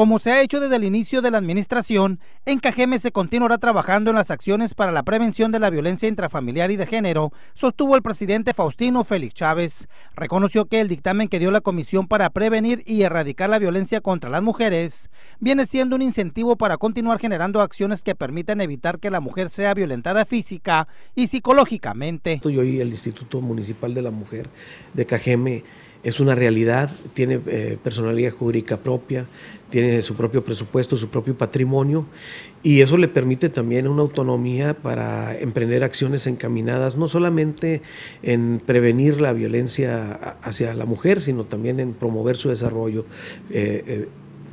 Como se ha hecho desde el inicio de la administración, en Cajeme se continuará trabajando en las acciones para la prevención de la violencia intrafamiliar y de género, sostuvo el presidente Faustino Félix Chávez. Reconoció que el dictamen que dio la Comisión para prevenir y erradicar la violencia contra las mujeres viene siendo un incentivo para continuar generando acciones que permitan evitar que la mujer sea violentada física y psicológicamente. Yo y el Instituto Municipal de la Mujer de Cajeme es una realidad, tiene eh, personalidad jurídica propia, tiene su propio presupuesto, su propio patrimonio y eso le permite también una autonomía para emprender acciones encaminadas no solamente en prevenir la violencia hacia la mujer, sino también en promover su desarrollo. Eh, eh,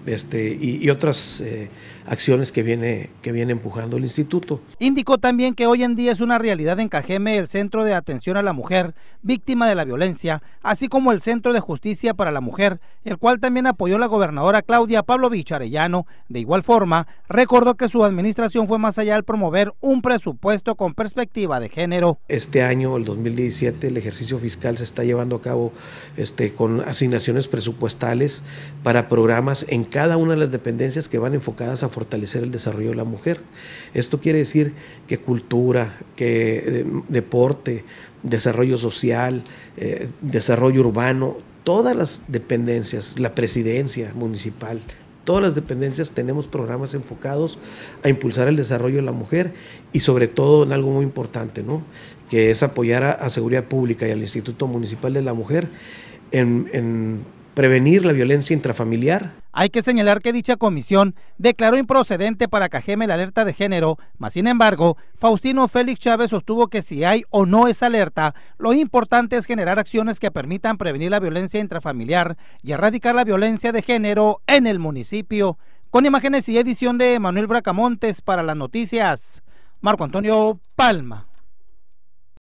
este, y, otras eh, acciones que viene, que viene empujando el instituto. Indicó también que hoy en día es una realidad en Cajeme el Centro de Atención a la Mujer Víctima de la Violencia, así como el Centro de Justicia para la Mujer, el cual también apoyó la gobernadora Claudia Pablo Vicharellano. De igual forma, recordó que su administración fue más allá al promover un presupuesto con perspectiva de género. Este año, el 2017, el ejercicio fiscal se está llevando a cabo este, con asignaciones presupuestales para programas en cada una de las dependencias que van enfocadas a fortalecer el desarrollo de la mujer. Esto quiere decir que cultura, que eh, deporte, desarrollo social, eh, desarrollo urbano, todas las dependencias, la presidencia municipal, todas las dependencias tenemos programas enfocados a impulsar el desarrollo de la mujer y sobre todo en algo muy importante, ¿no? que es apoyar a, Seguridad Pública y al Instituto Municipal de la Mujer en prevenir la violencia intrafamiliar. Hay que señalar que dicha comisión declaró improcedente para Cajeme la alerta de género, mas sin embargo, Faustino Félix Chávez sostuvo que si hay o no esa alerta, lo importante es generar acciones que permitan prevenir la violencia intrafamiliar y erradicar la violencia de género en el municipio. Con imágenes y edición de Manuel Bracamontes para las noticias, Marco Antonio Palma.